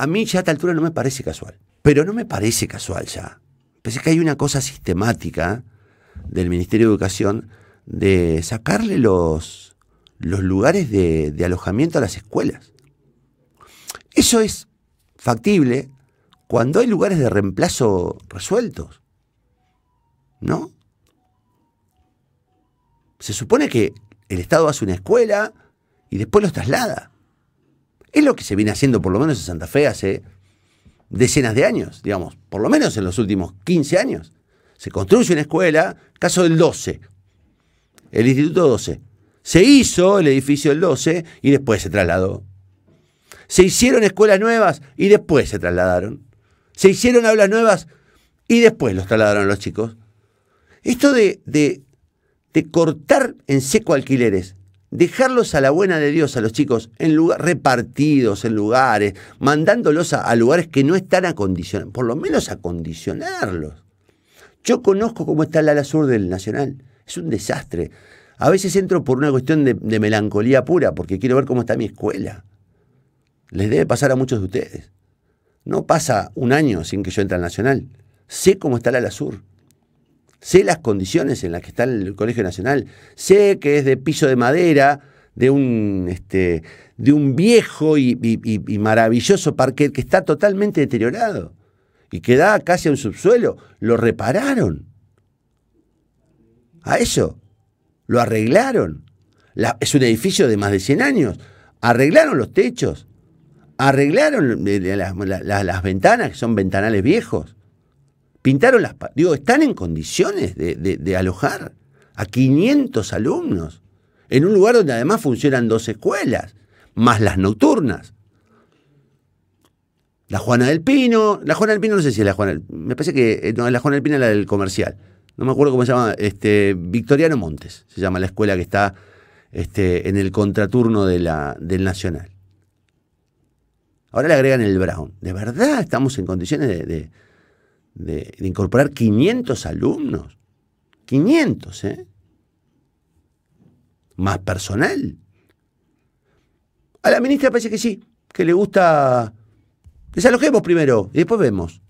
A mí ya a esta altura no me parece casual, pero no me parece casual ya. Pensé que hay una cosa sistemática del Ministerio de Educación de sacarle los, los lugares de alojamiento a las escuelas. Eso es factible cuando hay lugares de reemplazo resueltos. ¿No? Se supone que el Estado hace una escuela y después los traslada. Es lo que se viene haciendo por lo menos en Santa Fe hace decenas de años, digamos, por lo menos en los últimos 15 años. Se construye una escuela, caso del 12, el Instituto 12. Se hizo el edificio del 12 y después se trasladó. Se hicieron escuelas nuevas y después se trasladaron. Se hicieron aulas nuevas y después los trasladaron los chicos. Esto de, de, de cortar en seco alquileres dejarlos a la buena de Dios a los chicos en lugar, repartidos en lugares, mandándolos a, lugares que no están acondicionados, por lo menos acondicionarlos. Yo conozco cómo está el ala sur del Nacional, es un desastre. A veces entro por una cuestión de, de melancolía pura, porque quiero ver cómo está mi escuela. Les debe pasar a muchos de ustedes. No pasa un año sin que yo entre al Nacional. Sé cómo está el ala sur sé las condiciones en las que está el Colegio Nacional, sé que es de piso de madera, de un, este, de un viejo y, maravilloso parque que está totalmente deteriorado y que da casi a un subsuelo. Lo repararon. A eso. Lo arreglaron. es un edificio de más de 100 años. Arreglaron los techos. Arreglaron eh, las ventanas, que son ventanales viejos. Pintaron las... Digo, ¿están en condiciones de, alojar a 500 alumnos? En un lugar donde además funcionan dos escuelas, más las nocturnas. La Juana del Pino, la Juana del Pino no sé si es la Juana, me parece que eh, no, la Juana del Pino es la del comercial. No me acuerdo cómo se llama, este Victoriano Montes, se llama la escuela que está este, en el contraturno de la, del Nacional. Ahora le agregan el Brown. ¿De verdad estamos en condiciones de de, incorporar 500 alumnos. 500, ¿eh? Más personal. A la ministra parece que sí, que le gusta Desalojemos primero y después vemos.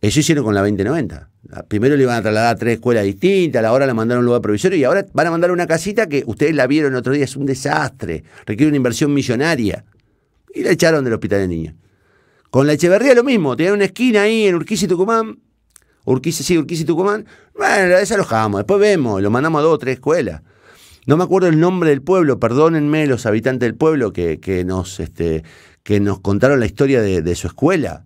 Eso hicieron con la 2090. Primero le iban a trasladar a tres escuelas distintas, ahora la mandaron a un lugar provisorio y ahora van a mandar una casita que ustedes la vieron el otro día, es un desastre, requiere una inversión millonaria. Y la echaron del hospital de niños. Con la Echeverría lo mismo, tenían una esquina ahí en Urquiza y Tucumán. Urquiza, sí, Urquiza y Tucumán. Bueno, la desalojamos, después vemos, lo mandamos a dos o tres escuelas. No me acuerdo el nombre del pueblo, perdónenme los habitantes del pueblo que, nos, este, que nos contaron la historia de, su escuela.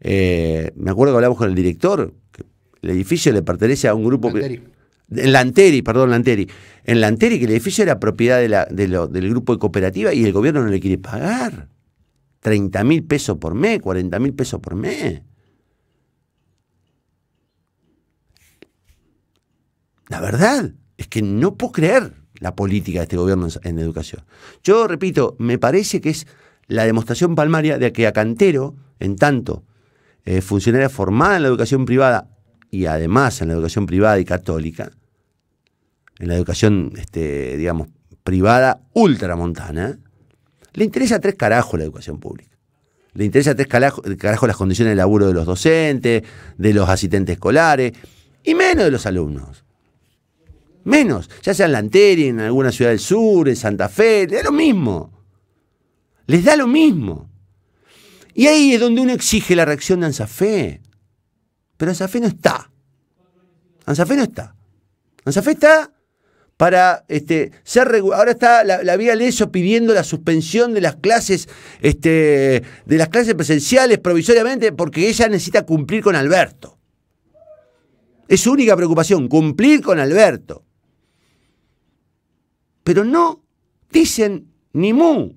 Eh, me acuerdo que hablamos con el director, que el edificio le pertenece a un grupo... Lanteri. En Lanteri, perdón, Lanteri. En Lanteri, que el edificio era propiedad la, del grupo de cooperativa y el gobierno no le quiere pagar. 30 mil pesos por mes, 40 mil pesos por mes. La verdad es que no puedo creer la política de este gobierno en educación. Yo repito, me parece que es la demostración palmaria de que a Cantero, en tanto eh, funcionaria formada en la educación privada y además en la educación privada y católica, en la educación, este, digamos, privada ultramontana, le interesa tres carajos la educación pública. Le interesa tres eh, carajos las condiciones de laburo de los docentes, de los asistentes escolares y menos de los alumnos. Menos, ya sea en Lanteri, en alguna ciudad del sur, en Santa Fe, le lo mismo. Les da lo mismo. Y ahí es donde uno exige la reacción de Ansafé. Pero Anzafe no está. Anzafe no está. Anzafe está para este, ser ahora está la, la vía Leso pidiendo la suspensión de las clases este, de las clases presenciales provisoriamente porque ella necesita cumplir con Alberto. Es su única preocupación, cumplir con Alberto. Pero no dicen ni mu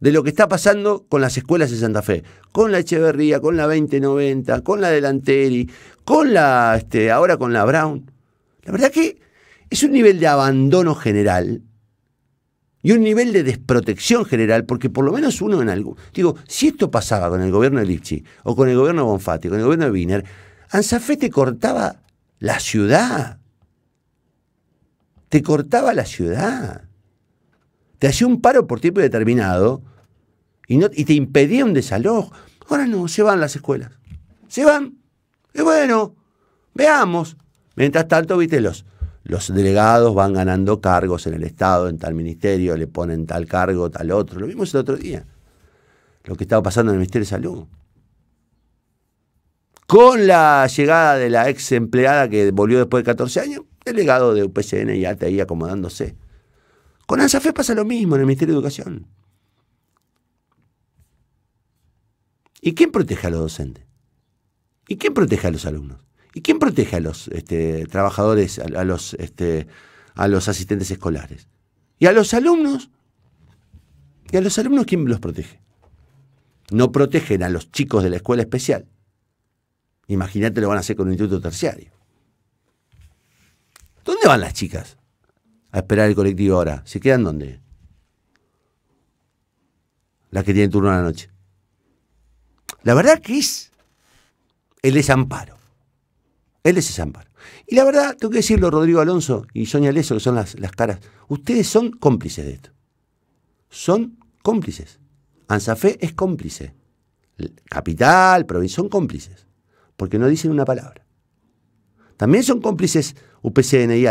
de lo que está pasando con las escuelas de Santa Fe, con la Echeverría, con la 2090, con la Delanteri, con la este, ahora con la Brown. La verdad que es un nivel de abandono general y un nivel de desprotección general, porque por lo menos uno en algún... Digo, si esto pasaba con el gobierno de Lipchi o con el gobierno de Bonfatti, con el gobierno de Wiener, te cortaba la ciudad. Te cortaba la ciudad. Te hacía un paro por tiempo determinado y, no, y te impedía un desalojo. Ahora no, se van las escuelas. Se van. Y bueno, veamos. Mientras tanto, viste los los delegados van ganando cargos en el Estado, en tal ministerio, le ponen tal cargo, tal otro. Lo vimos el otro día, lo que estaba pasando en el Ministerio de Salud. Con la llegada de la ex empleada que volvió después de 14 años, delegado de UPCN y ATI ahí acomodándose. Con ANSAFE pasa lo mismo en el Ministerio de Educación. ¿Y quién protege a los docentes? ¿Y quién protege a los alumnos? ¿Y quién protege a los este, trabajadores, este, a, los, asistentes escolares? ¿Y a los alumnos? ¿Y a los alumnos quién los protege? No protegen a los chicos de la escuela especial. Imagínate lo van a hacer con un instituto terciario. ¿Dónde van las chicas? A esperar el colectivo ahora. ¿Se quedan dónde? Las que tienen turno a la noche. La verdad que es el desamparo. Él es Y la verdad, tengo que decirlo, Rodrigo Alonso y Sonia Leso, que son las, caras, ustedes son cómplices de esto. Son cómplices. Ansafe es cómplice. Capital, provincia, son cómplices. Porque no dicen una palabra. También son cómplices UPCN y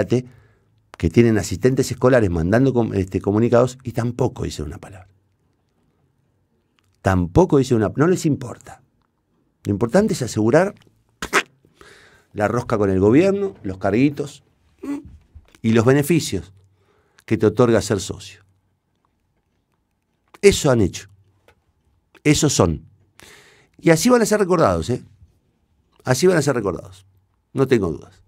que tienen asistentes escolares mandando este, comunicados y tampoco dicen una palabra. Tampoco dicen una No les importa. Lo importante es asegurar la rosca con el gobierno, los carguitos y los beneficios que te otorga ser socio. Eso han hecho. Esos son. Y así van a ser recordados, ¿eh? Así van a ser recordados. No tengo dudas.